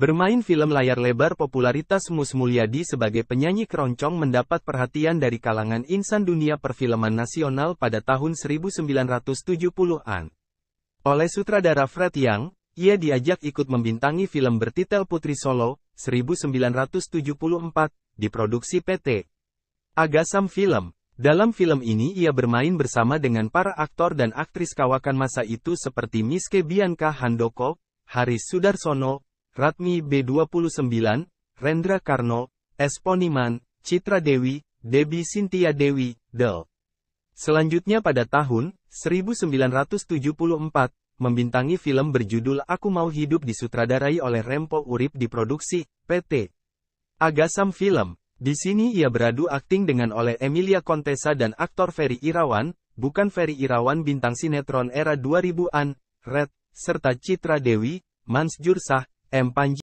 Bermain film layar lebar popularitas Mus Mulyadi sebagai penyanyi keroncong mendapat perhatian dari kalangan insan dunia perfilman nasional pada tahun 1970-an. Oleh sutradara Fred Yang, ia diajak ikut membintangi film bertitel Putri Solo, 1974, diproduksi PT. Agasam Film. Dalam film ini ia bermain bersama dengan para aktor dan aktris kawakan masa itu seperti Miske Bianca Handoko, Haris Sudarsono, Ratmi B29, Rendra Karno, Esponiman, Citra Dewi, Debi Sintia Dewi, Del. Selanjutnya pada tahun 1974, membintangi film berjudul Aku Mau Hidup disutradarai oleh Rempo Urip diproduksi, PT. Agasam Film. Di sini ia beradu akting dengan oleh Emilia Contessa dan aktor Ferry Irawan, bukan Ferry Irawan bintang sinetron era 2000-an, Red, serta Citra Dewi, Mansjur Sah, M. Panji